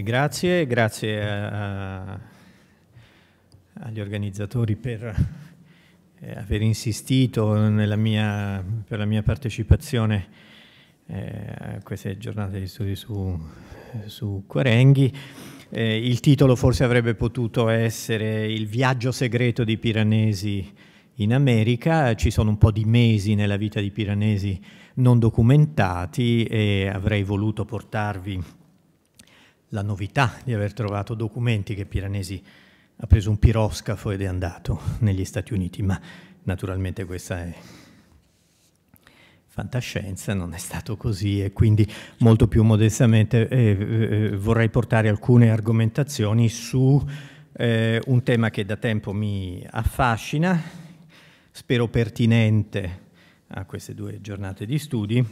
grazie, grazie a, agli organizzatori per eh, aver insistito mia, per la mia partecipazione eh, a queste giornate di studi su, su Quarenghi. Eh, il titolo forse avrebbe potuto essere Il viaggio segreto di Piranesi in America, ci sono un po' di mesi nella vita di Piranesi non documentati e avrei voluto portarvi la novità di aver trovato documenti che Piranesi ha preso un piroscafo ed è andato negli Stati Uniti, ma naturalmente questa è fantascienza, non è stato così e quindi molto più modestamente eh, eh, eh, vorrei portare alcune argomentazioni su eh, un tema che da tempo mi affascina, spero pertinente a queste due giornate di studi,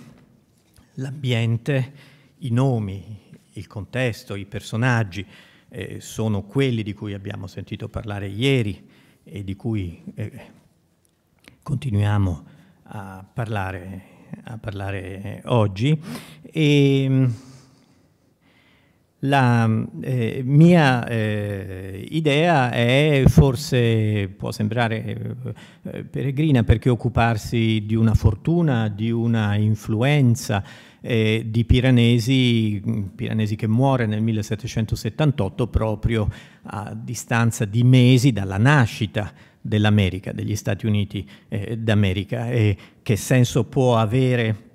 l'ambiente, i nomi, il contesto, i personaggi eh, sono quelli di cui abbiamo sentito parlare ieri e di cui eh, continuiamo a parlare, a parlare eh, oggi. E, ehm, la eh, mia eh, idea è forse, può sembrare eh, peregrina, perché occuparsi di una fortuna, di una influenza, eh, di Piranesi, mm, Piranesi che muore nel 1778 proprio a distanza di mesi dalla nascita dell'America, degli Stati Uniti eh, d'America. E che senso può avere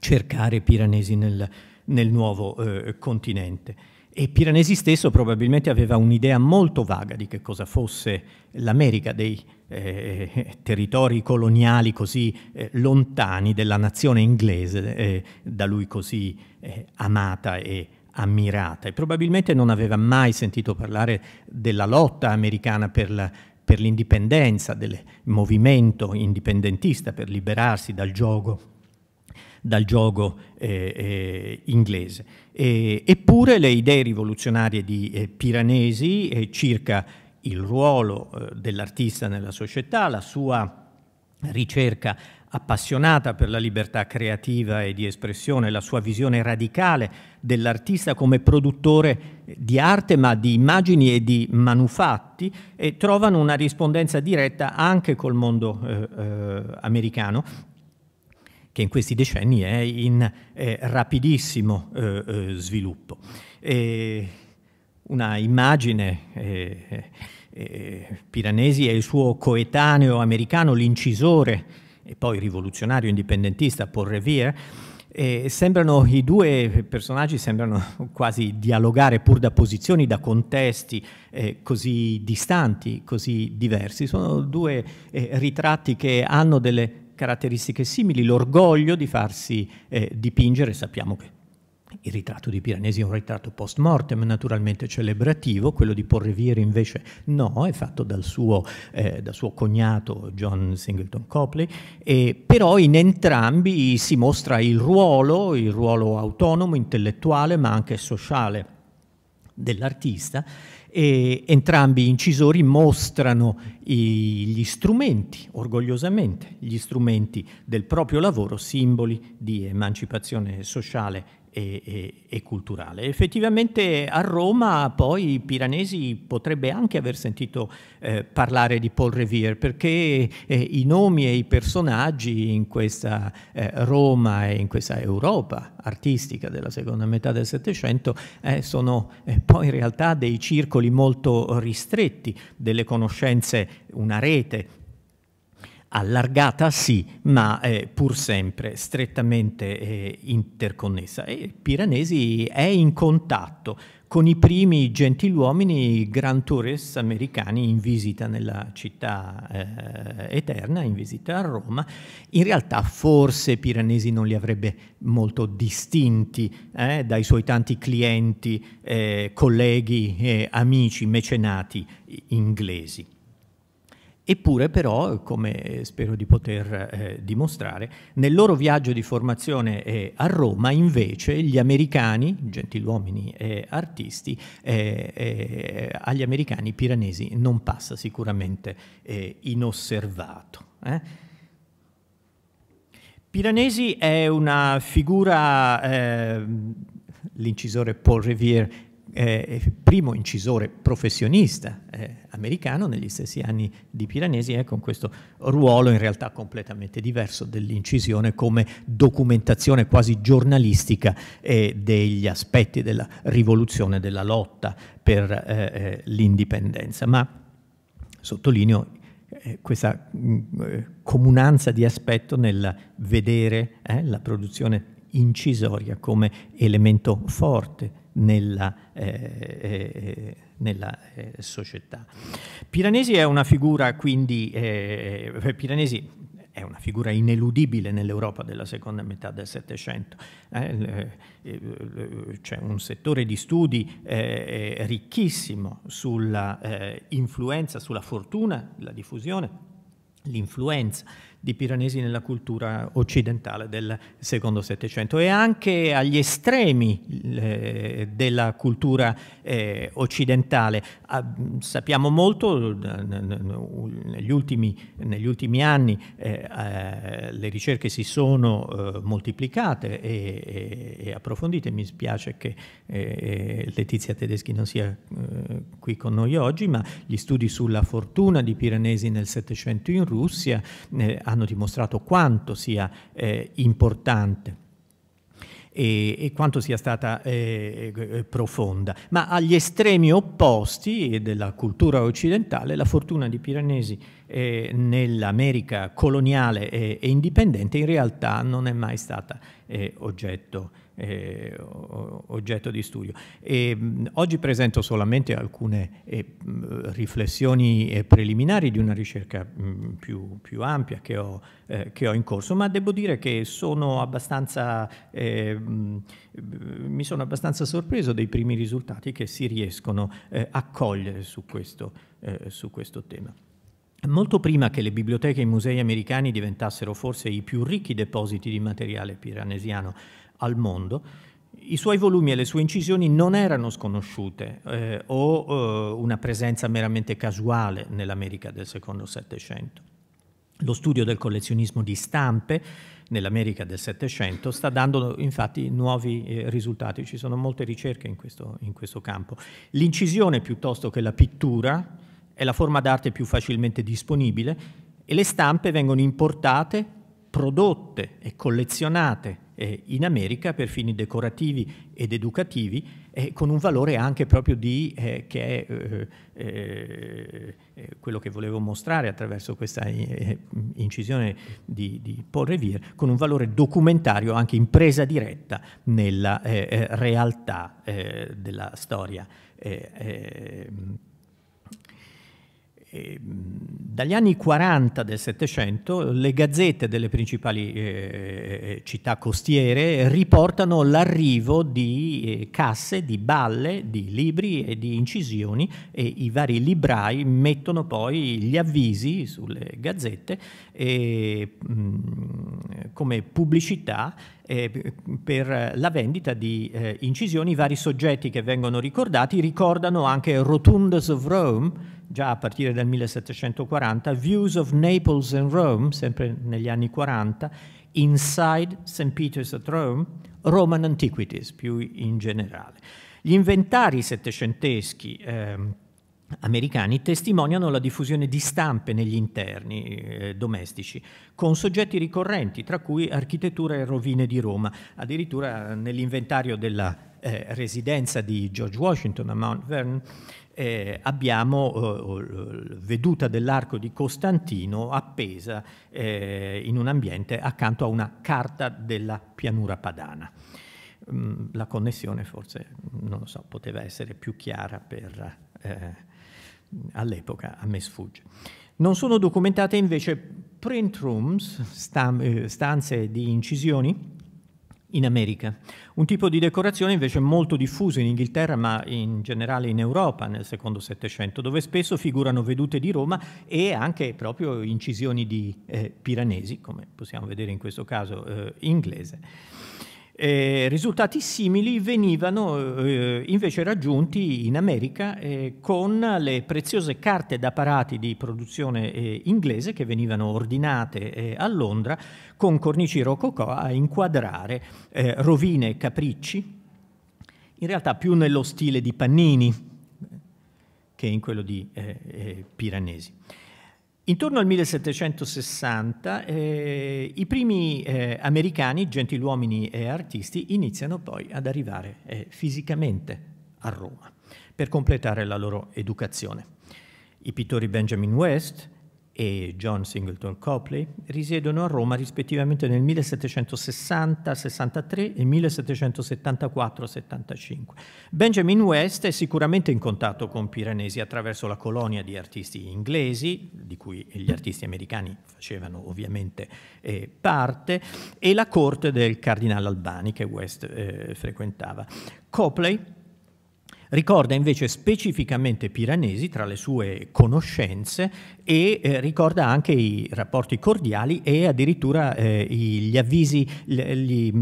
cercare Piranesi nel, nel nuovo eh, continente? E Piranesi stesso probabilmente aveva un'idea molto vaga di che cosa fosse l'America dei eh, territori coloniali così eh, lontani della nazione inglese, eh, da lui così eh, amata e ammirata. E probabilmente non aveva mai sentito parlare della lotta americana per la per l'indipendenza, del movimento indipendentista per liberarsi dal gioco dal gioco eh, eh, inglese. E, eppure le idee rivoluzionarie di eh, Piranesi eh, circa il ruolo dell'artista nella società, la sua ricerca appassionata per la libertà creativa e di espressione, la sua visione radicale dell'artista come produttore di arte ma di immagini e di manufatti e trovano una rispondenza diretta anche col mondo eh, eh, americano che in questi decenni è in eh, rapidissimo eh, eh sviluppo. E una immagine, eh, eh Piranesi è il suo coetaneo americano, l'incisore e poi rivoluzionario indipendentista Paul Revere, eh, sembrano, i due personaggi sembrano quasi dialogare pur da posizioni, da contesti eh, così distanti, così diversi. Sono due eh, ritratti che hanno delle caratteristiche simili, l'orgoglio di farsi eh, dipingere, sappiamo che il ritratto di Piranesi è un ritratto post mortem, naturalmente celebrativo, quello di Porreviere invece no, è fatto dal suo, eh, dal suo cognato John Singleton Copley, e, però in entrambi si mostra il ruolo, il ruolo autonomo, intellettuale, ma anche sociale dell'artista e entrambi gli incisori mostrano i, gli strumenti, orgogliosamente, gli strumenti del proprio lavoro, simboli di emancipazione sociale e, e, e, culturale. Effettivamente a Roma poi Piranesi potrebbe anche aver sentito eh, parlare di Paul Revere perché eh, i nomi e i personaggi in questa eh, Roma e in questa Europa artistica della seconda metà del Settecento eh, sono eh, poi in realtà dei circoli molto ristretti, delle conoscenze, una rete allargata sì, ma eh, pur sempre strettamente eh, interconnessa. E Piranesi è in contatto con i primi gentiluomini Grand tourists americani in visita nella città eh, eterna, in visita a Roma. In realtà forse Piranesi non li avrebbe molto distinti eh, dai suoi tanti clienti, eh, colleghi, amici, mecenati inglesi. Eppure però, come spero di poter eh, dimostrare, nel loro viaggio di formazione eh, a Roma invece gli americani, gentiluomini eh, artisti, eh, agli americani piranesi non passa sicuramente eh, inosservato. Eh. Piranesi è una figura, l'incisore Paul Revere eh, primo incisore professionista eh, americano negli stessi anni di Piranesi, eh, con questo ruolo in realtà completamente diverso dell'incisione come documentazione quasi giornalistica eh, degli aspetti della rivoluzione, della lotta per eh, eh, l'indipendenza. Ma sottolineo questa mh, mm, comunanza di aspetto nel vedere la produzione incisoria come elemento forte nella, eh, eh nella eh, società. Piranesi è una figura quindi, eh, Piranesi è una figura ineludibile nell'Europa della seconda metà del Settecento. c'è un settore di studi ricchissimo sulla influenza, sulla fortuna, la diffusione, l'influenza di Piranesi nella cultura occidentale del secondo Settecento e anche agli estremi eh, della cultura eh, occidentale. Ah, sappiamo molto, eh, negli ultimi, negli ultimi anni le ricerche si sono moltiplicate e, e, e, approfondite, mi spiace che Letizia Tedeschi non sia qui con noi oggi, ma gli studi sulla fortuna di Piranesi nel Settecento in Russia hanno hanno dimostrato quanto sia eh, importante e, e, quanto sia stata eh, eh profonda. Ma agli estremi opposti eh, della cultura occidentale, la fortuna di Piranesi eh, nell'America coloniale e, e, indipendente in realtà non è mai stata eh, oggetto, eh, oggetto, di studio. E, mh, oggi presento solamente alcune eh, mh, riflessioni eh, preliminari di una ricerca mh, più, più, ampia che ho, eh, che ho, in corso, ma devo dire che sono abbastanza, mi sono abbastanza sorpreso dei primi risultati che si riescono a cogliere su questo, su questo tema. Molto prima che le biblioteche e i musei americani diventassero forse i più ricchi depositi di materiale piranesiano al mondo, i suoi volumi e le sue incisioni non erano sconosciute eh, o eh, una presenza meramente casuale nell'America del secondo Settecento. Lo studio del collezionismo di stampe nell'America del Settecento sta dando infatti nuovi eh, risultati, ci sono molte ricerche in questo, in questo campo. L'incisione piuttosto che la pittura è la forma d'arte più facilmente disponibile e le stampe vengono importate, prodotte e collezionate eh, in America per fini decorativi ed educativi eh, con un valore anche proprio di eh, che è eh, eh, eh quello che volevo mostrare attraverso questa incisione di, di Paul Revere con un valore documentario anche in presa diretta nella realtà della storia Ehm, dagli anni 40 del Settecento le gazzette delle principali eh, eh, eh, città costiere riportano l'arrivo di eh, casse, di balle, di libri e di incisioni e i vari librai mettono poi gli avvisi sulle gazzette eh, mh, come pubblicità eh, per la vendita di incisioni. I vari soggetti che vengono ricordati ricordano anche Rotundas of Rome, già a partire dal 1740, Views of Naples and Rome, sempre negli anni 40, Inside St. Peter's at Rome, Roman Antiquities più in generale. Gli inventari settecenteschi eh, americani testimoniano la diffusione di stampe negli interni eh, domestici, con soggetti ricorrenti, tra cui architettura e rovine di Roma. Addirittura nell'inventario della eh, residenza di George Washington a Mount Vernon eh, abbiamo eh, veduta dell'arco di Costantino appesa eh, in un ambiente accanto a una carta della pianura padana. Mm, la connessione forse, non lo so, poteva essere più chiara per, eh, all'epoca, a me sfugge. Non sono documentate invece print rooms, eh, stanze di incisioni, in America. Un tipo di decorazione invece molto diffuso in Inghilterra, ma in generale in Europa nel secondo Settecento, dove spesso figurano vedute di Roma e anche proprio incisioni di eh, piranesi, come possiamo vedere in questo caso eh, inglese. Eh, risultati simili venivano eh, eh, invece raggiunti in America eh, con le preziose carte da parati di produzione eh, inglese che venivano ordinate eh, a Londra con cornici rococò a inquadrare rovine e capricci, in realtà più nello stile di Pannini che in quello di Piranesi. Intorno al 1760 eh, i primi eh, americani, gentiluomini e artisti, iniziano poi ad arrivare eh, fisicamente a Roma per completare la loro educazione. I pittori Benjamin West, e John Singleton Copley risiedono a Roma rispettivamente nel 1760-63 e 1774-75. Benjamin West è sicuramente in contatto con Piranesi attraverso la colonia di artisti inglesi, di cui gli artisti americani facevano ovviamente eh, parte, e la corte del cardinale Albani che West eh, frequentava. Copley Ricorda invece specificamente Piranesi tra le sue conoscenze e eh, ricorda anche i rapporti cordiali e addirittura eh, gli avvisi, gli, gli,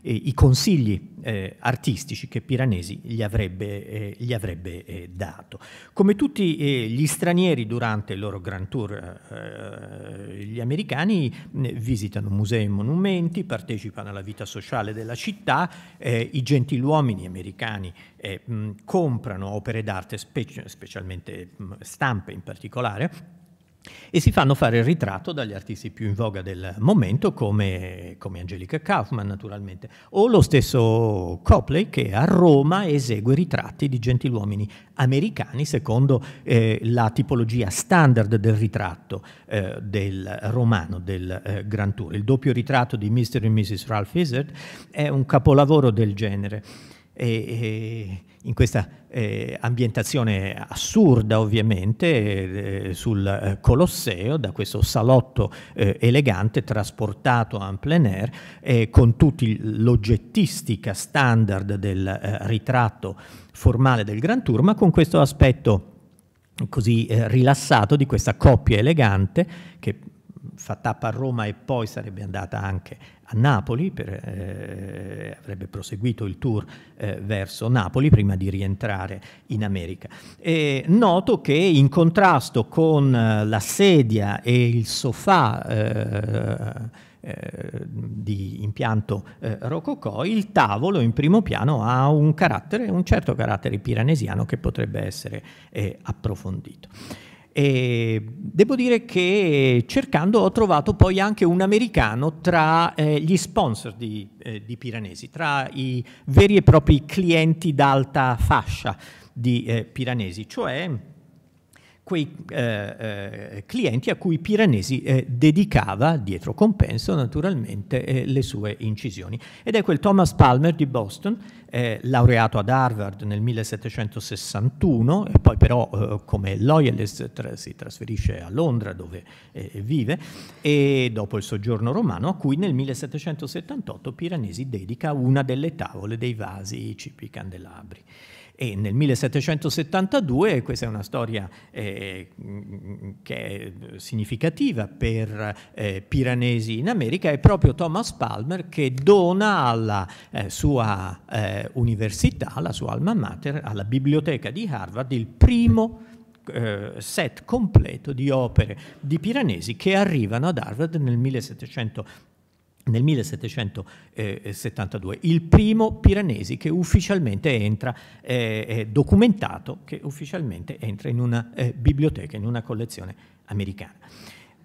i consigli eh, artistici che Piranesi gli avrebbe, eh, gli avrebbe eh, dato. Come tutti eh, gli stranieri durante il loro Grand Tour, eh, eh, gli americani mm, visitano musei e monumenti, partecipano alla vita sociale della città, i gentiluomini americani mh, mm, comprano opere d'arte, specie, specialmente mh, mm, stampe in particolare, e si fanno fare il ritratto dagli artisti più in voga del momento come, come Angelica Kaufman naturalmente o lo stesso Copley che a Roma esegue ritratti di gentiluomini americani secondo eh, la tipologia standard del ritratto eh, del romano del eh, Grand Tour. Il doppio ritratto di Mr. e Mrs. Ralph Izzard è un capolavoro del genere. E, e, in questa eh, ambientazione assurda ovviamente eh, sul eh, Colosseo, da questo salotto eh, elegante trasportato en plein air eh, con tutta l'oggettistica standard del eh, ritratto formale del Gran Tour, ma con questo aspetto così rilassato di questa coppia elegante che fa tappa a Roma e poi sarebbe andata anche a Napoli, per, eh, avrebbe proseguito il tour eh, verso Napoli prima di rientrare in America. E noto che in contrasto con eh, la sedia e il sofà eh, eh di impianto eh, rococò, il tavolo in primo piano ha un, carattere, un certo carattere piranesiano che potrebbe essere approfondito. E devo dire che cercando ho trovato poi anche un americano tra eh, gli sponsor di, eh, di, Piranesi, tra i veri e propri clienti d'alta fascia di eh, Piranesi, cioè quei eh, eh, clienti a cui Piranesi eh, dedicava, dietro compenso naturalmente, eh, le sue incisioni. Ed è quel Thomas Palmer di Boston, eh, laureato ad Harvard nel 1761, e poi però eh, come loyalist tra si trasferisce a Londra dove vive, e dopo il soggiorno romano, a cui nel 1778 Piranesi dedica una delle tavole dei vasi, i cipi, i candelabri. E nel 1772, questa è una storia eh, che è significativa per eh, Piranesi in America, è proprio Thomas Palmer che dona alla eh, sua eh, università, alla sua alma mater, alla biblioteca di Harvard, il primo eh, set completo di opere di Piranesi che arrivano ad Harvard nel 1772 nel 1772, eh, il primo Piranesi che ufficialmente entra, eh, documentato, che ufficialmente entra in una eh, biblioteca, in una collezione americana.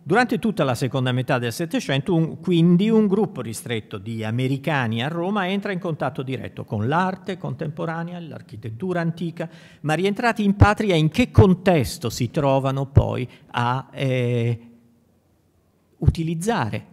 Durante tutta la seconda metà del Settecento, quindi, un gruppo ristretto di americani a Roma entra in contatto diretto con l'arte contemporanea, l'architettura antica, ma rientrati in patria in che contesto si trovano poi a eh, utilizzare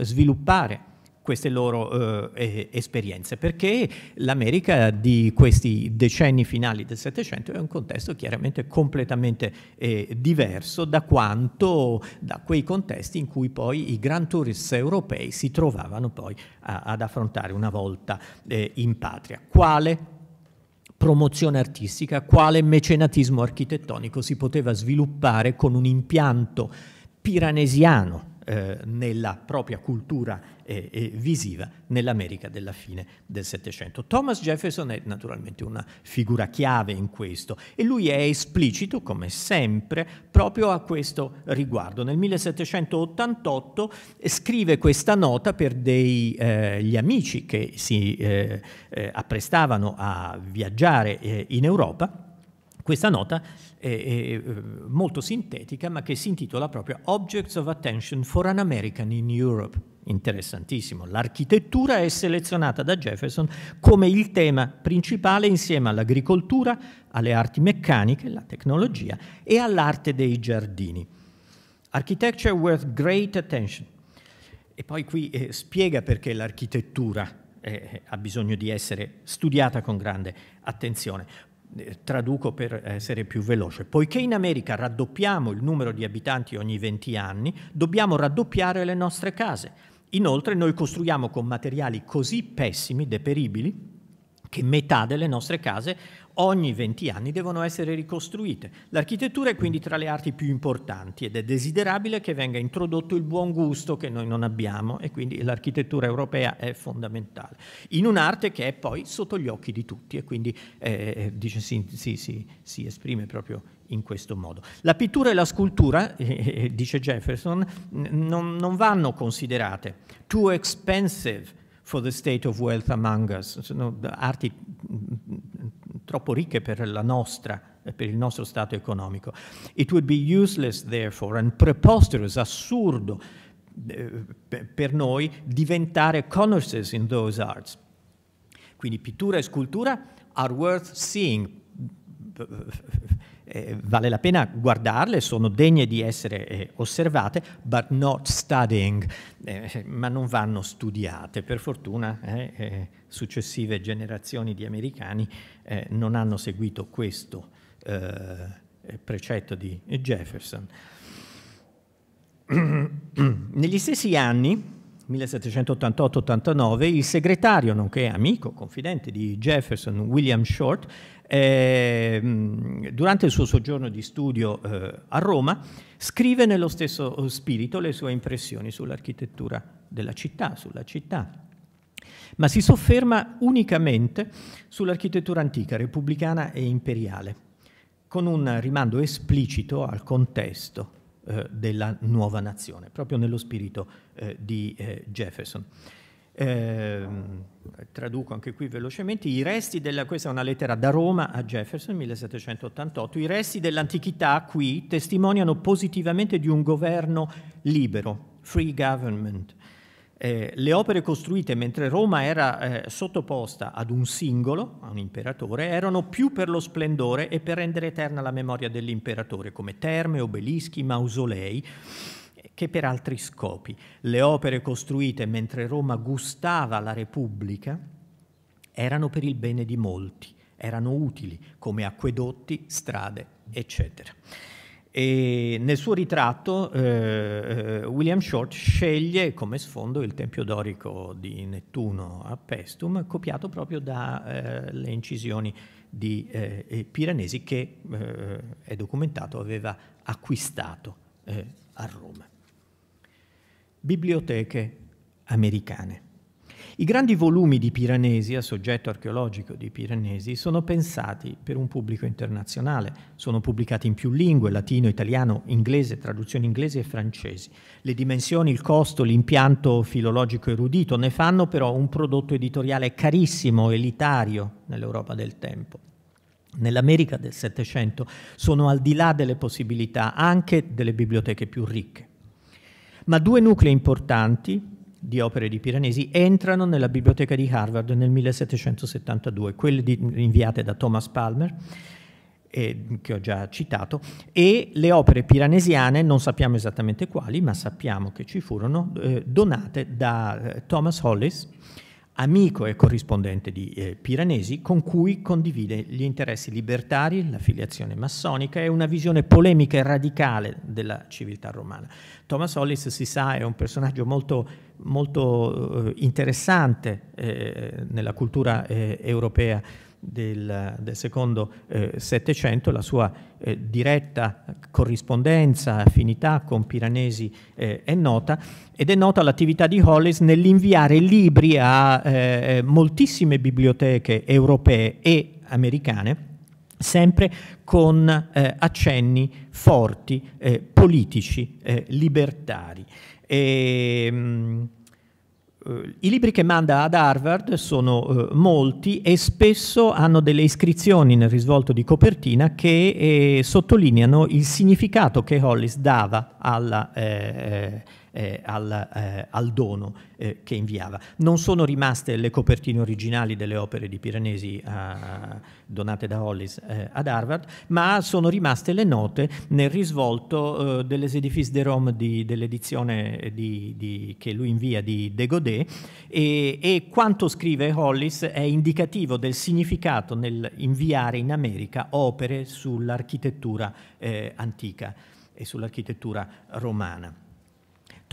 sviluppare queste loro eh, esperienze, perché l'America di questi decenni finali del Settecento è un contesto chiaramente completamente eh, diverso da quanto da quei contesti in cui poi i grand tourists europei si trovavano poi a, ad affrontare una volta eh, in patria. Quale promozione artistica, quale mecenatismo architettonico si poteva sviluppare con un impianto piranesiano eh, nella propria cultura eh, visiva nell'America della fine del Settecento. Thomas Jefferson è naturalmente una figura chiave in questo e lui è esplicito, come sempre, proprio a questo riguardo. Nel 1788 scrive questa nota per eh, gli amici che si eh, apprestavano a viaggiare in Europa questa nota è, è, eh, molto sintetica ma che si intitola proprio Objects of Attention for an American in Europe. Interessantissimo. L'architettura è selezionata da Jefferson come il tema principale insieme all'agricoltura, alle arti meccaniche, la tecnologia e all'arte dei giardini. Architecture worth great attention. E poi qui eh, spiega perché l'architettura eh, ha bisogno di essere studiata con grande attenzione. Eh, traduco per essere più veloce. Poiché in America raddoppiamo il numero di abitanti ogni 20 anni, dobbiamo raddoppiare le nostre case. Inoltre noi costruiamo con materiali così pessimi, deperibili, che metà delle nostre case ogni 20 anni devono essere ricostruite. L'architettura è quindi tra le arti più importanti ed è desiderabile che venga introdotto il buon gusto che noi non abbiamo e quindi l'architettura europea è fondamentale. In un'arte che è poi sotto gli occhi di tutti e quindi eh, eh dice, si, si, si, si esprime proprio in questo modo. La pittura e la scultura, eh, eh, dice Jefferson, non, non vanno considerate too expensive for the state of wealth among us, sono arti mm, troppo ricche per la nostra per il nostro stato economico. It would be useless therefore and preposterous, assurdo eh, per noi diventare connoisseurs in those arts. Quindi pittura e scultura are worth seeing eh, vale la pena guardarle, sono degne di essere eh, osservate, but not studying, eh, ma non vanno studiate. Per fortuna eh, eh, successive generazioni di americani eh, non hanno seguito questo precetto di Jefferson. Negli stessi anni, 1788-89, il segretario, nonché amico, confidente di Jefferson, William Short, eh, durante il suo soggiorno di studio eh, a Roma, scrive nello stesso spirito le sue impressioni sull'architettura della città, sulla città ma si sofferma unicamente sull'architettura antica, repubblicana e imperiale, con un rimando esplicito al contesto eh, della nuova nazione, proprio nello spirito eh, di eh, Jefferson. Ehm, traduco anche qui velocemente, i resti della, questa è una lettera da Roma a Jefferson 1788, i resti dell'antichità qui testimoniano positivamente di un governo libero, free government, eh, le opere costruite mentre Roma era eh, sottoposta ad un singolo, a un imperatore, erano più per lo splendore e per rendere eterna la memoria dell'imperatore, come terme, obelischi, mausolei che per altri scopi. Le opere costruite mentre Roma gustava la Repubblica erano per il bene di molti, erano utili come acquedotti, strade, eccetera. E nel suo ritratto eh, eh, William Short sceglie come sfondo il tempio dorico di Nettuno a Pestum, copiato proprio dalle eh, incisioni di eh, eh Piranesi che eh, è documentato aveva acquistato a Roma. Biblioteche americane. I grandi volumi di Piranesi, a soggetto archeologico di Piranesi, sono pensati per un pubblico internazionale, sono pubblicati in più lingue, latino, italiano, inglese, traduzioni inglesi e francesi. Le dimensioni, il costo, l'impianto filologico erudito ne fanno però un prodotto editoriale carissimo, elitario nell'Europa del tempo nell'America del Settecento sono al di là delle possibilità anche delle biblioteche più ricche. Ma due nuclei importanti, di opere di Piranesi entrano nella biblioteca di Harvard nel 1772, quelle di, inviate da Thomas Palmer, eh, che ho già citato, e le opere piranesiane, non sappiamo esattamente quali, ma sappiamo che ci furono, eh, donate da eh, Thomas Hollis, amico e corrispondente di eh, Piranesi, con cui condivide gli interessi libertari, l'affiliazione massonica e una visione polemica e radicale della civiltà romana. Thomas Hollis, si sa, è un personaggio molto molto eh, interessante eh, nella cultura eh, europea del, del secondo Settecento, la sua diretta corrispondenza, affinità con Piranesi è nota ed è nota l'attività di Hollis nell'inviare libri a moltissime biblioteche europee e americane sempre con eh, accenni forti, eh, politici, eh, libertari. E, um, eh, i libri che manda ad Harvard sono eh, molti e spesso hanno delle iscrizioni nel risvolto di copertina che eh, sottolineano il significato che Hollis dava alla, eh, eh eh, al, eh, al, dono eh, che inviava. Non sono rimaste le copertine originali delle opere di Piranesi a, eh, donate da Hollis eh, ad Harvard, ma sono rimaste le note nel risvolto eh, delle Edifice de Rome dell'edizione di, di, che lui invia di De Godet e, e quanto scrive Hollis è indicativo del significato nel inviare in America opere sull'architettura eh, antica e sull'architettura romana.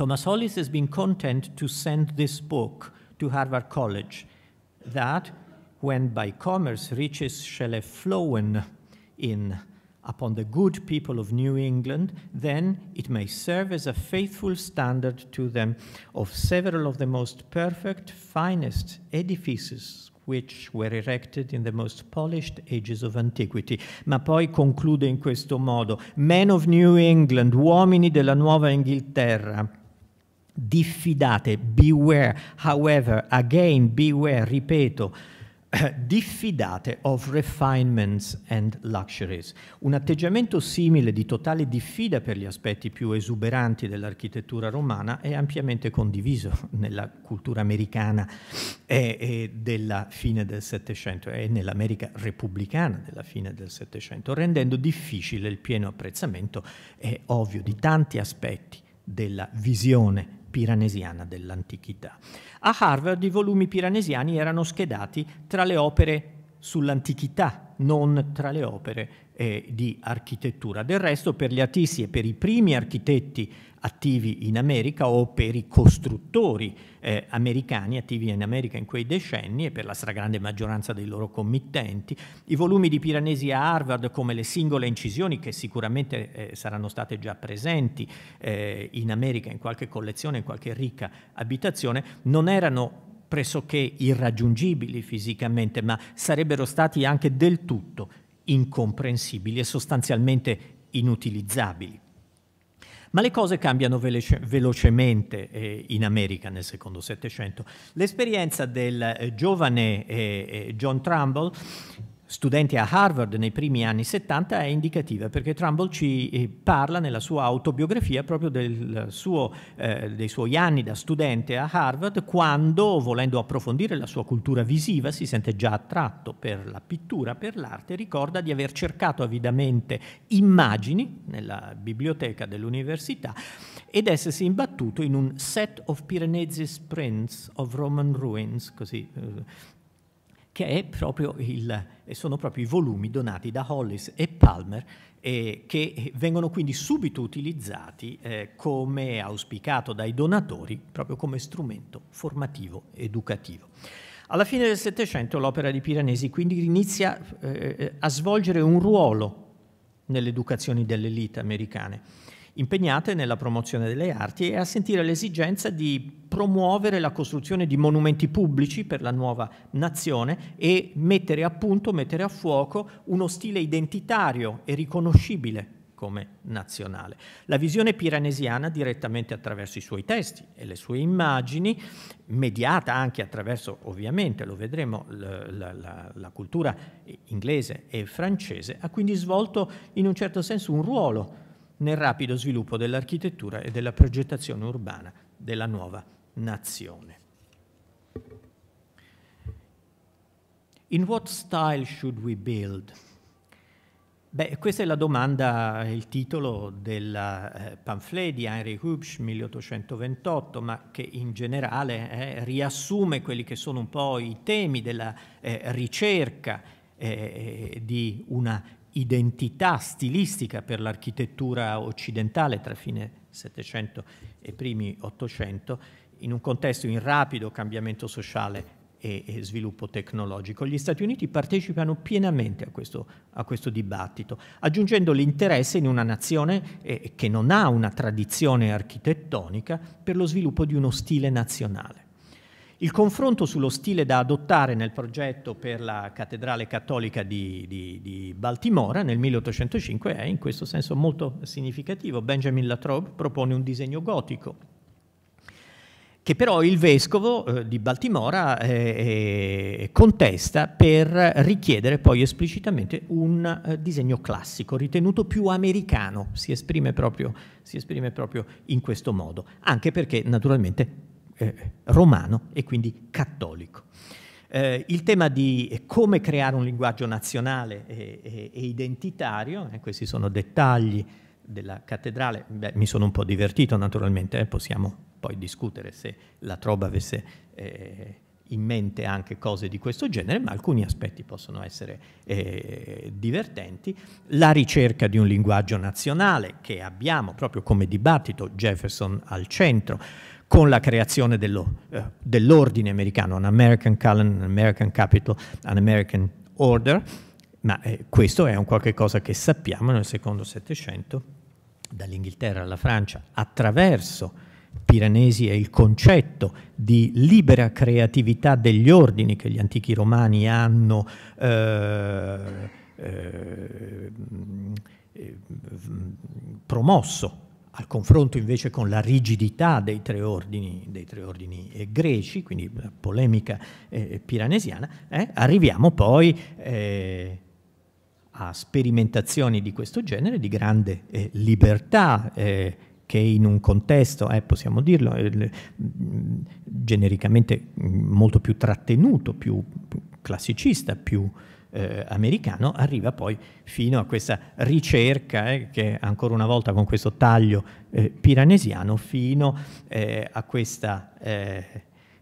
Thomas Hollis has been content to send this book to Harvard College that, when by commerce riches shall have flown in upon the good people of New England, then it may serve as a faithful standard to them of several of the most perfect, finest edifices which were erected in the most polished ages of antiquity. Ma poi conclude in questo modo, men of New England, uomini della Nuova Inghilterra, diffidate, beware, however, again, beware, ripeto, diffidate of refinements and luxuries. Un atteggiamento simile di totale diffida per gli aspetti più esuberanti dell'architettura romana è ampiamente condiviso nella cultura americana e, e della fine del Settecento e nell'America repubblicana della fine del Settecento, rendendo difficile il pieno apprezzamento, è ovvio, di tanti aspetti della visione piranesiana dell'antichità. A Harvard i volumi piranesiani erano schedati tra le opere sull'antichità, non tra le opere eh, di architettura. Del resto per gli artisti e per i primi architetti attivi in America o per i costruttori eh, americani attivi in America in quei decenni e per la stragrande maggioranza dei loro committenti. I volumi di Piranesi a Harvard come le singole incisioni che sicuramente eh, saranno state già presenti eh, in America in qualche collezione, in qualche ricca abitazione, non erano pressoché irraggiungibili fisicamente, ma sarebbero stati anche del tutto incomprensibili e sostanzialmente inutilizzabili. Ma le cose cambiano veloce, velocemente eh, in America nel secondo Settecento. L'esperienza del eh, giovane eh, eh John Trumbull studente a Harvard nei primi anni 70 è indicativa perché Trumbull ci eh, parla nella sua autobiografia proprio suo, eh, dei suoi anni da studente a Harvard quando, volendo approfondire la sua cultura visiva, si sente già attratto per la pittura, per l'arte, ricorda di aver cercato avidamente immagini nella biblioteca dell'università ed essersi imbattuto in un set of Piranesi prints of Roman ruins, così eh, che proprio il, eh, sono proprio i volumi donati da Hollis e Palmer eh, che vengono quindi subito utilizzati eh, come auspicato dai donatori, proprio come strumento formativo educativo. Alla fine del Settecento l'opera di Piranesi quindi inizia eh, eh a svolgere un ruolo nelle educazioni delle elite impegnate nella promozione delle arti e a sentire l'esigenza di promuovere la costruzione di monumenti pubblici per la nuova nazione e mettere a punto, mettere a fuoco uno stile identitario e riconoscibile come nazionale. La visione piranesiana direttamente attraverso i suoi testi e le sue immagini, mediata anche attraverso, ovviamente, lo vedremo, la, la, la cultura inglese e francese, ha quindi svolto in un certo senso un ruolo nel rapido sviluppo dell'architettura e della progettazione urbana della nuova nazione. In what style should we build? Beh, questa è la domanda, il titolo del eh, pamphlet di Heinrich Hubsch, 1828, ma che in generale eh, riassume quelli che sono un po' i temi della eh, ricerca eh, di una identità stilistica per l'architettura occidentale tra fine Settecento e primi Ottocento, in un contesto in rapido cambiamento sociale e, e, sviluppo tecnologico. Gli Stati Uniti partecipano pienamente a questo, a questo dibattito, aggiungendo l'interesse in una nazione eh, che non ha una tradizione architettonica per lo sviluppo di uno stile nazionale. Il confronto sullo stile da adottare nel progetto per la cattedrale cattolica di, di, di Baltimora nel 1805 è in questo senso molto significativo. Benjamin Latrobe propone un disegno gotico che però il vescovo eh, di Baltimora eh, eh, contesta per richiedere poi esplicitamente un eh, disegno classico, ritenuto più americano, si esprime, proprio, si esprime proprio in questo modo, anche perché naturalmente eh, romano e quindi cattolico. Eh, il tema di come creare un linguaggio nazionale e, e, e identitario, eh, questi sono dettagli della cattedrale, Beh, mi sono un po' divertito naturalmente, eh, possiamo poi discutere se la Troba avesse eh, in mente anche cose di questo genere, ma alcuni aspetti possono essere eh, divertenti. La ricerca di un linguaggio nazionale che abbiamo proprio come dibattito, Jefferson al centro, con la creazione eh, dell'ordine americano, un American Colon, un American Capital, un American Order, ma eh, questo è un qualche cosa che sappiamo nel secondo Settecento, dall'Inghilterra alla Francia, attraverso Piranesi e il concetto di libera creatività degli ordini che gli antichi romani hanno eh, eh, mm, eh mm, promosso al confronto invece con la rigidità dei tre ordini, dei tre ordini eh, greci, quindi la polemica eh, piranesiana, eh, arriviamo poi eh, a sperimentazioni di questo genere di grande eh, libertà che in un contesto, possiamo dirlo, genericamente molto più trattenuto, più classicista, più eh, americano, arriva poi fino a questa ricerca, eh, che ancora una volta con questo taglio eh, piranesiano, fino eh, a questa eh,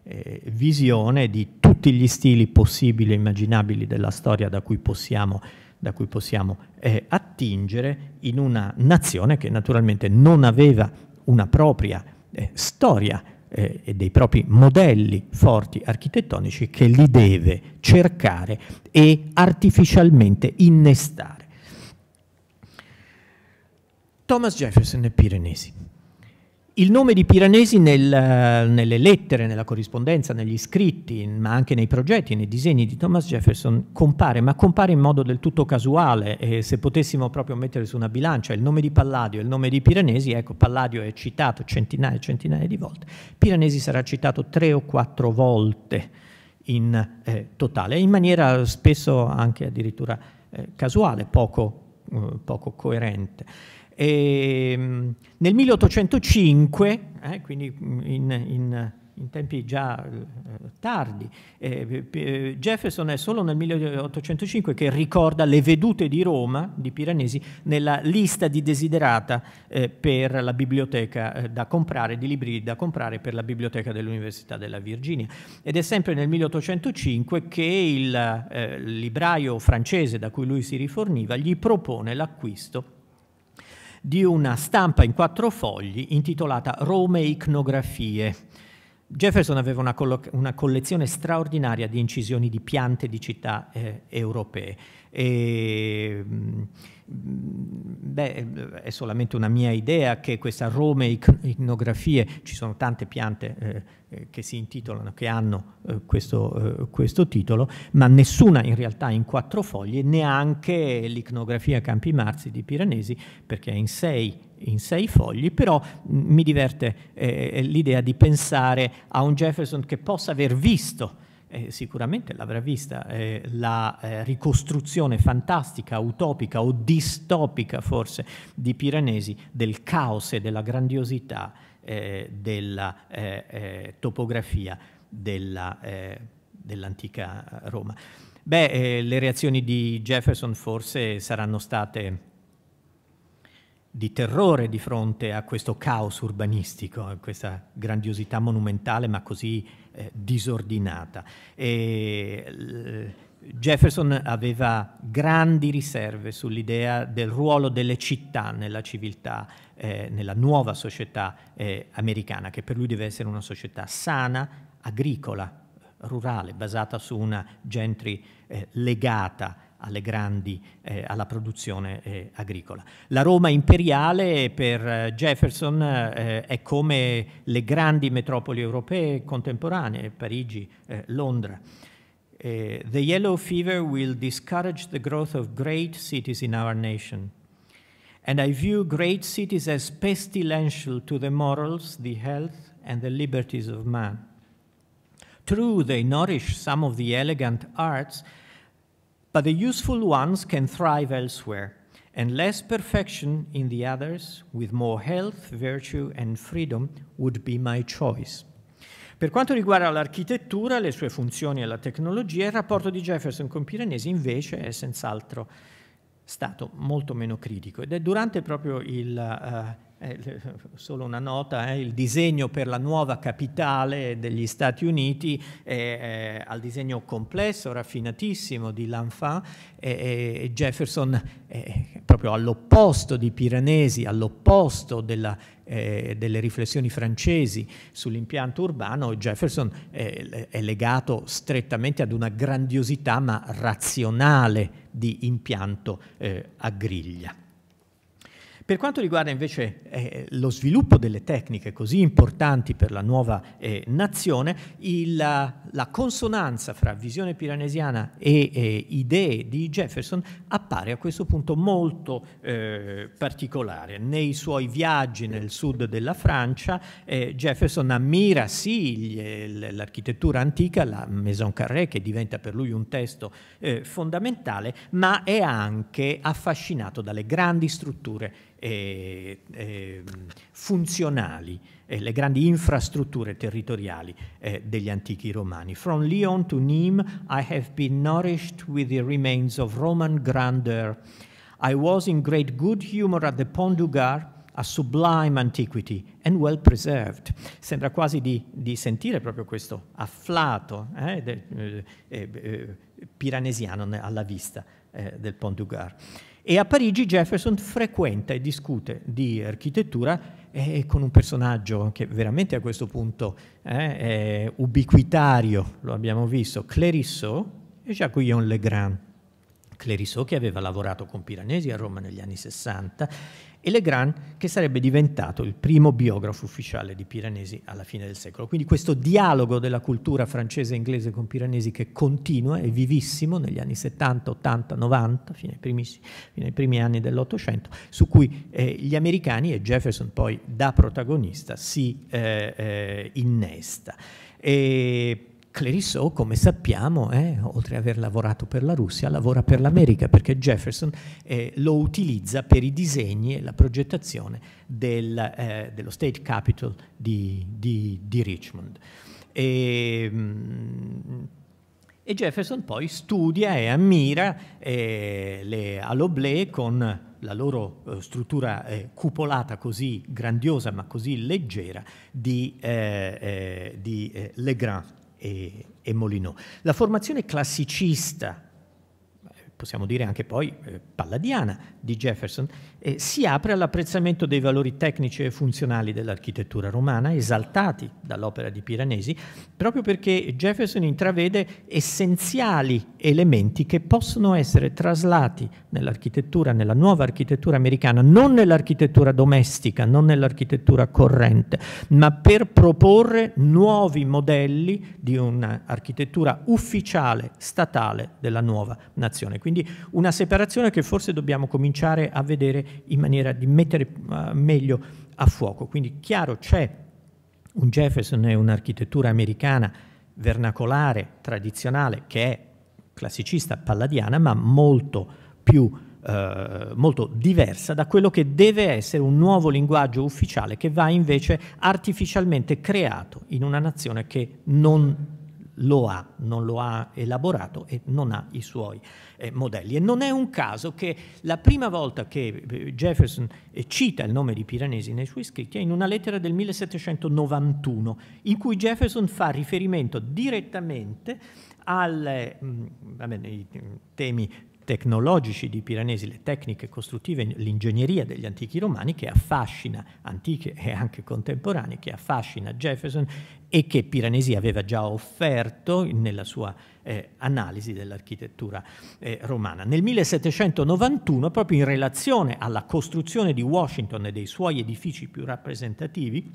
eh, visione di tutti gli stili possibili e immaginabili della storia da cui possiamo, da cui possiamo attingere in una nazione che naturalmente non aveva una propria storia eh, e dei propri modelli forti architettonici che li deve cercare e artificialmente innestare. Thomas Jefferson e Pirenesi il nome di Piranesi nel, eh, nelle lettere, nella corrispondenza, negli scritti, ma anche nei progetti, nei disegni di Thomas Jefferson compare, ma compare in modo del tutto casuale e se potessimo proprio mettere su una bilancia il nome di Palladio e il nome di Piranesi, ecco Palladio è citato centinaia e centinaia di volte, Piranesi sarà citato tre o quattro volte in eh, totale, in maniera spesso anche addirittura eh, casuale, poco, eh, poco coerente. E, ehm, nel 1805, eh, quindi mm, in, in, in, tempi già eh, tardi, eh, eh, Jefferson è solo nel 1805 che ricorda le vedute di Roma, di Piranesi, nella lista di desiderata eh, per la biblioteca eh, da comprare, di libri da comprare per la biblioteca dell'Università della Virginia. Ed è sempre nel 1805 che il libraio francese da cui lui si riforniva gli propone l'acquisto di una stampa in quattro fogli intitolata Rome Iconografie, Jefferson aveva una, collo- una, collezione straordinaria di incisioni di piante di città eh, europee. E, mm, beh, è solamente una mia idea che questa Rome Iconografie, ci sono tante piante eh, che si intitolano, che hanno eh, questo, eh, questo, titolo, ma nessuna in realtà in quattro foglie, neanche l'iconografia Campi Marzi di Piranesi, perché è in sei in sei fogli, però mm, mi diverte eh, eh, l'idea di pensare a un Jefferson che possa aver visto eh, sicuramente l'avrà vista, eh, la eh, ricostruzione fantastica, utopica o distopica forse di Piranesi del caos e della grandiosità eh, della eh, topografia della, dell'antica Roma. Beh, le reazioni di Jefferson forse saranno state di terrore di fronte a questo caos urbanistico, a questa grandiosità monumentale ma così eh, disordinata. E, eh, Jefferson aveva grandi riserve sull'idea del ruolo delle città nella civiltà, eh, nella nuova società eh, americana, che per lui deve essere una società sana, agricola, rurale, basata su una gentry eh, legata grandi, eh, alla produzione eh, agricola. La Roma imperiale per eh, Jefferson eh, è come le grandi metropoli europee contemporanee, Parigi, eh, Londra. Eh, the yellow fever will discourage the growth of great cities in our nation. And I view great cities as pestilential to the morals, the health, and the liberties of man. True, they nourish some of the elegant arts, But the useful ones can thrive elsewhere, and less perfection in the others, with more health, virtue and freedom, would be my choice. Per quanto riguarda l'architettura, le sue funzioni e la tecnologia, il rapporto di Jefferson con Piranesi invece è senz'altro stato molto meno critico ed è durante proprio il uh, eh, solo una nota, eh, il disegno per la nuova capitale degli Stati Uniti è, è eh, al disegno complesso, raffinatissimo di Lanfant e, Jefferson è proprio all'opposto di Piranesi, all'opposto della eh, delle riflessioni francesi sull'impianto urbano, Jefferson eh, è legato strettamente ad una grandiosità ma razionale di impianto eh, a griglia. Per quanto riguarda invece eh, lo sviluppo delle tecniche così importanti per la nuova eh, nazione, il, la consonanza fra visione piranesiana e eh, idee di Jefferson appare a questo punto molto eh, particolare. Nei suoi viaggi nel sud della Francia eh, Jefferson ammira sì l'architettura antica, la Maison Carré che diventa per lui un testo eh, fondamentale, ma è anche affascinato dalle grandi strutture eh, eh, funzionali, eh, le grandi infrastrutture territoriali eh, degli antichi romani. From Lyon to Nîmes I have been nourished with the remains of Roman grandeur. I was in great good humor at the Pont du Gard, a sublime antiquity and well preserved. Sembra quasi di, di sentire proprio questo afflato eh, de, eh, piranesiano alla vista del Pont du Gard. E a Parigi Jefferson frequenta e discute di architettura eh, con un personaggio che veramente a questo punto eh, è ubiquitario, lo abbiamo visto, Clérisseau e Jacques-Yon Legrand. Clérisseau che aveva lavorato con Piranesi a Roma negli anni 60 e Legrand che sarebbe diventato il primo biografo ufficiale di Piranesi alla fine del secolo. Quindi questo dialogo della cultura francese e inglese con Piranesi che continua, è vivissimo negli anni 70, 80, 90, fino ai, primissimi, fino ai primi anni dell'Ottocento, su cui eh, gli americani e Jefferson poi da protagonista si eh, eh, innesta. E Clérisseau, oh, come sappiamo, eh, oltre ad aver lavorato per la Russia, lavora per l'America perché Jefferson eh, lo utilizza per i disegni e la progettazione del, eh, dello State Capitol di, di, di Richmond. E, ehm, e, Jefferson poi studia e ammira eh, le Alloblé con la loro eh, struttura eh, cupolata così grandiosa ma così leggera di, eh, eh di eh, Legrand e, e Molinò. La formazione classicista, eh, possiamo dire anche poi eh, palladiana, di Jefferson eh, si apre all'apprezzamento dei valori tecnici e funzionali dell'architettura romana, esaltati dall'opera di Piranesi, proprio perché Jefferson intravede essenziali elementi che possono essere traslati nell'architettura, nella nuova architettura americana, non nell'architettura domestica, non nell'architettura corrente, ma per proporre nuovi modelli di un'architettura ufficiale, statale della nuova nazione. Quindi una separazione che forse dobbiamo cominciare a vedere in maniera di mettere uh, meglio a fuoco. Quindi chiaro c'è un Jefferson è un'architettura americana vernacolare, tradizionale, che è classicista, palladiana, ma molto più eh, molto diversa da quello che deve essere un nuovo linguaggio ufficiale che va invece artificialmente creato in una nazione che non lo ha, non lo ha elaborato e non ha i suoi eh, modelli. E non è un caso che la prima volta che eh, Jefferson eh, cita il nome di Piranesi nei suoi scritti è in una lettera del 1791, in cui Jefferson fa riferimento direttamente ai eh, temi tecnologici di Piranesi, le tecniche costruttive, l'ingegneria degli antichi romani che affascina, antiche e anche contemporanee, che affascina Jefferson e che Piranesi aveva già offerto nella sua eh, analisi dell'architettura eh, romana. Nel 1791, proprio in relazione alla costruzione di Washington e dei suoi edifici più rappresentativi,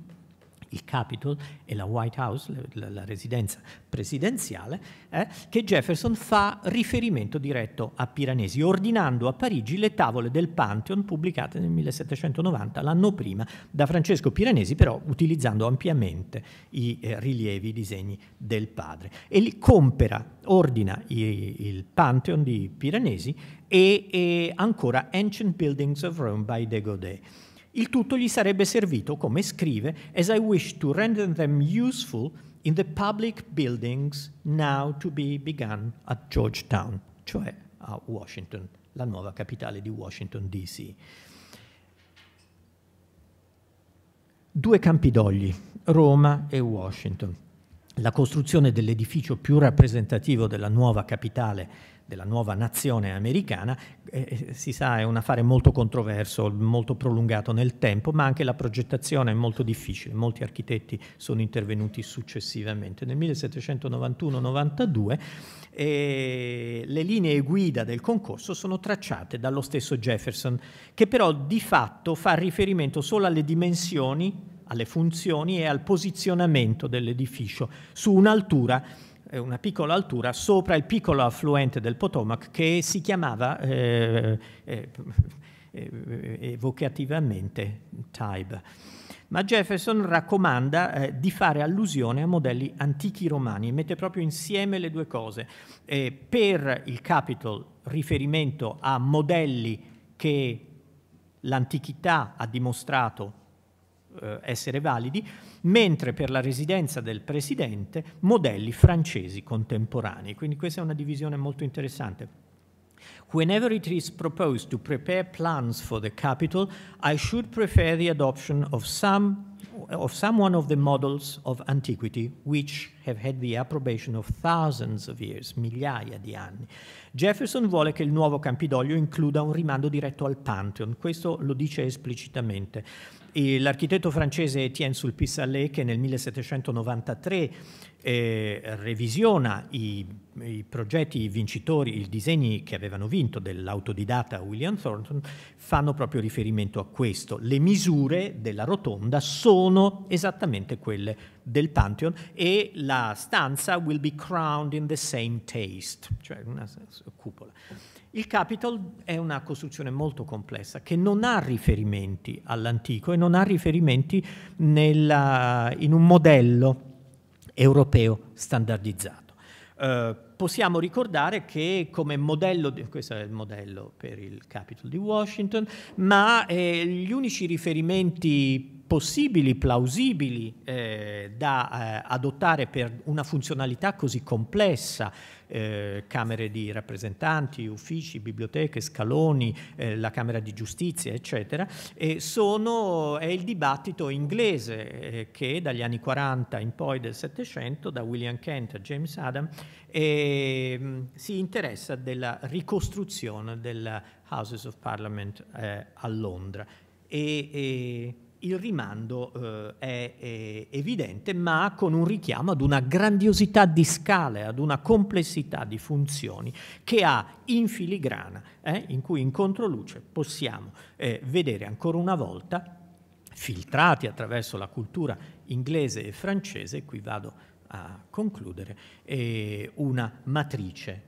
il Capitol e la White House, la, la residenza presidenziale, eh, che Jefferson fa riferimento diretto a Piranesi, ordinando a Parigi le tavole del Pantheon pubblicate nel 1790, l'anno prima, da Francesco Piranesi, però utilizzando ampiamente i eh, rilievi, i disegni del padre. E li compera, ordina i, il Pantheon di Piranesi e, e ancora Ancient Buildings of Rome by De Godet il tutto gli sarebbe servito, come scrive, as I wish to render them useful in the public buildings now to be begun at Georgetown, cioè a Washington, la nuova capitale di Washington DC. Due campidogli, Roma e Washington. La costruzione dell'edificio più rappresentativo della nuova capitale della nuova nazione americana, eh, eh, si sa è un affare molto controverso, molto prolungato nel tempo, ma anche la progettazione è molto difficile, molti architetti sono intervenuti successivamente. Nel 1791-92 eh, le linee guida del concorso sono tracciate dallo stesso Jefferson, che però di fatto fa riferimento solo alle dimensioni, alle funzioni e al posizionamento dell'edificio su un'altura eh, una piccola altura sopra il piccolo affluente del Potomac che si chiamava eh, eh, eh, eh evocativamente Tibe. Ma Jefferson raccomanda eh, di fare allusione a modelli antichi romani, mette proprio insieme le due cose. per il Capitol riferimento a modelli che l'antichità ha dimostrato eh, essere validi, mentre per la residenza del presidente modelli francesi contemporanei. Quindi questa è una divisione molto interessante. Whenever it is proposed to prepare plans for the capital, I should prefer the adoption of some of some of the models of antiquity which have had the approbation of thousands of years, migliaia di anni. Jefferson vuole che il nuovo Campidoglio includa un rimando diretto al Pantheon, questo lo dice esplicitamente. L'architetto francese Etienne Sulpice-Allais, che nel 1793 eh, revisiona i, i progetti i vincitori, i disegni che avevano vinto dell'autodidatta William Thornton, fanno proprio riferimento a questo. Le misure della rotonda sono esattamente quelle del Pantheon e la stanza will be crowned in the same taste, cioè una cupola. Il Capitol è una costruzione molto complessa che non ha riferimenti all'antico e non ha riferimenti nella, in un modello europeo standardizzato. Uh, possiamo ricordare che come modello, questo è il modello per il Capitol di Washington, ma eh, gli unici riferimenti possibili, plausibili eh, da eh, adottare per una funzionalità così complessa, eh, Camere di rappresentanti, uffici, biblioteche, scaloni, eh, la Camera di Giustizia, eccetera, sono, è il dibattito inglese eh, che dagli anni 40 in poi del Settecento, da William Kent a James Adam, mm, si interessa della ricostruzione della Houses of Parliament eh, a Londra. E, e il rimando eh, è, è, evidente, ma con un richiamo ad una grandiosità di scale, ad una complessità di funzioni che ha in filigrana, eh, in cui in controluce possiamo eh, vedere ancora una volta, filtrati attraverso la cultura inglese e francese, qui vado a concludere, eh, una matrice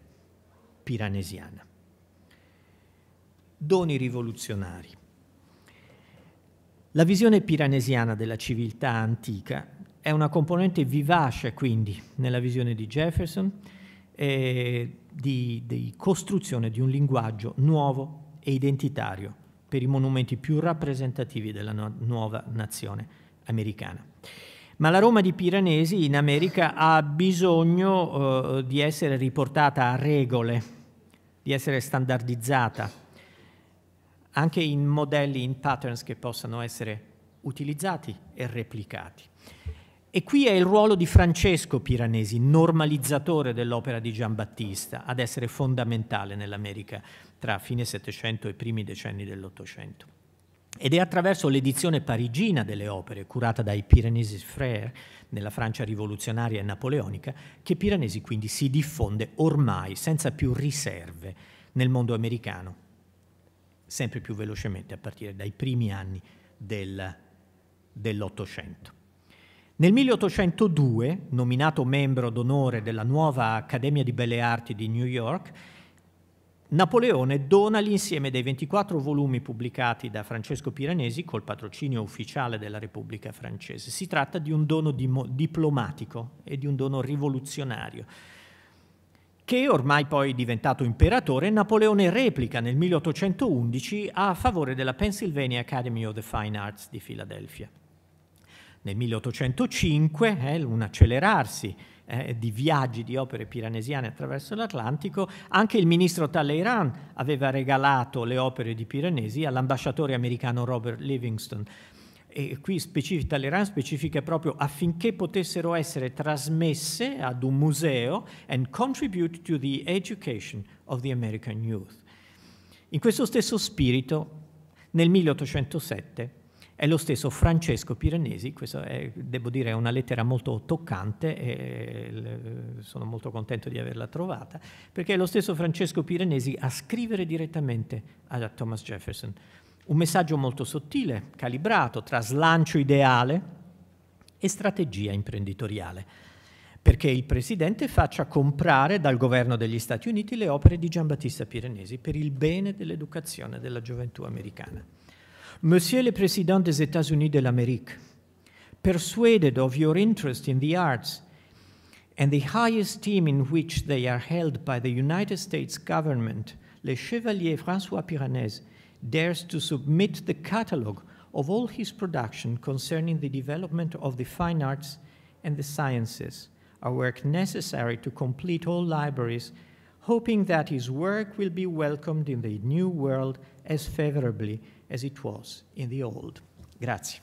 piranesiana. Doni rivoluzionari la visione piranesiana della civiltà antica è una componente vivace quindi nella visione di Jefferson eh, di, di costruzione di un linguaggio nuovo e identitario per i monumenti più rappresentativi della no nuova nazione americana. Ma la Roma di Piranesi in America ha bisogno eh, di essere riportata a regole, di essere standardizzata anche in modelli, in patterns che possano essere utilizzati e replicati. E qui è il ruolo di Francesco Piranesi, normalizzatore dell'opera di Giambattista, ad essere fondamentale nell'America tra fine Settecento e primi decenni dell'Ottocento. Ed è attraverso l'edizione parigina delle opere, curata dai Piranesi Frères, nella Francia rivoluzionaria e napoleonica, che Piranesi quindi si diffonde ormai senza più riserve nel mondo americano sempre più velocemente a partire dai primi anni del, dell'Ottocento. Nel 1802, nominato membro d'onore della nuova Accademia di Belle Arti di New York, Napoleone dona l'insieme dei 24 volumi pubblicati da Francesco Piranesi col patrocinio ufficiale della Repubblica Francese. Si tratta di un dono di diplomatico e di un dono rivoluzionario che ormai poi diventato imperatore, Napoleone replica nel 1811 a favore della Pennsylvania Academy of the Fine Arts di Filadelfia. Nel 1805, eh, un accelerarsi eh, di viaggi di opere piranesiane attraverso l'Atlantico, anche il ministro Talleyrand aveva regalato le opere di Piranesi all'ambasciatore americano Robert Livingston e qui specifica, l'Iran specifica proprio affinché potessero essere trasmesse ad un museo and contribute to the education of the American youth. In questo stesso spirito, nel 1807, è lo stesso Francesco Piranesi, questa è, devo dire è una lettera molto toccante, e eh, sono molto contento di averla trovata, perché è lo stesso Francesco Piranesi a scrivere direttamente a Thomas Jefferson un messaggio molto sottile, calibrato tra slancio ideale e strategia imprenditoriale, perché il Presidente faccia comprare dal governo degli Stati Uniti le opere di Giambattista Piranesi per il bene dell'educazione della gioventù americana. Monsieur le Président des États-Unis de l'Amérique, persuaded of your interest in the arts and the high esteem in which they are held by the United States government, le Chevalier François Piranesi dares to submit the catalogue of all his production concerning the development of the fine arts and the sciences, a work necessary to complete all libraries, hoping that his work will be welcomed in the new world as favorably as it was in the old. Grazie.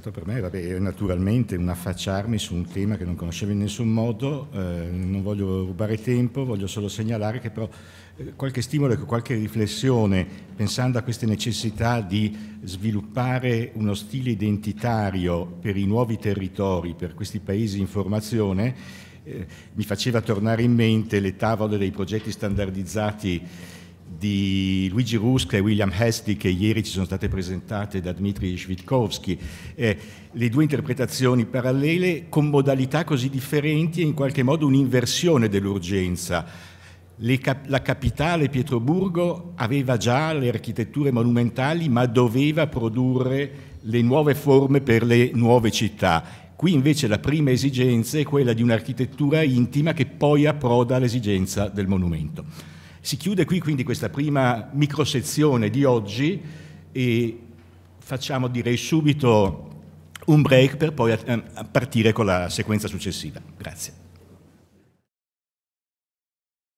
stato per me, vabbè, naturalmente un affacciarmi su un tema che non conoscevo in nessun modo, eh, non voglio rubare tempo, voglio solo segnalare che però eh, qualche stimolo e ecco, qualche riflessione, pensando a queste necessità di sviluppare uno stile identitario per i nuovi territori, per questi paesi in formazione, eh, mi faceva tornare in mente le tavole dei progetti standardizzati di Luigi Ruska e William Hesty che ieri ci sono state presentate da Dmitry Svitkovsky, eh, le due interpretazioni parallele con modalità così differenti e in qualche modo un'inversione dell'urgenza. Cap la capitale Pietroburgo aveva già le architetture monumentali ma doveva produrre le nuove forme per le nuove città Qui invece la prima esigenza è quella di un'architettura intima che poi approda all'esigenza del monumento. Si chiude qui quindi questa prima microsezione di oggi e facciamo direi subito un break per poi eh, partire con la sequenza successiva. Grazie.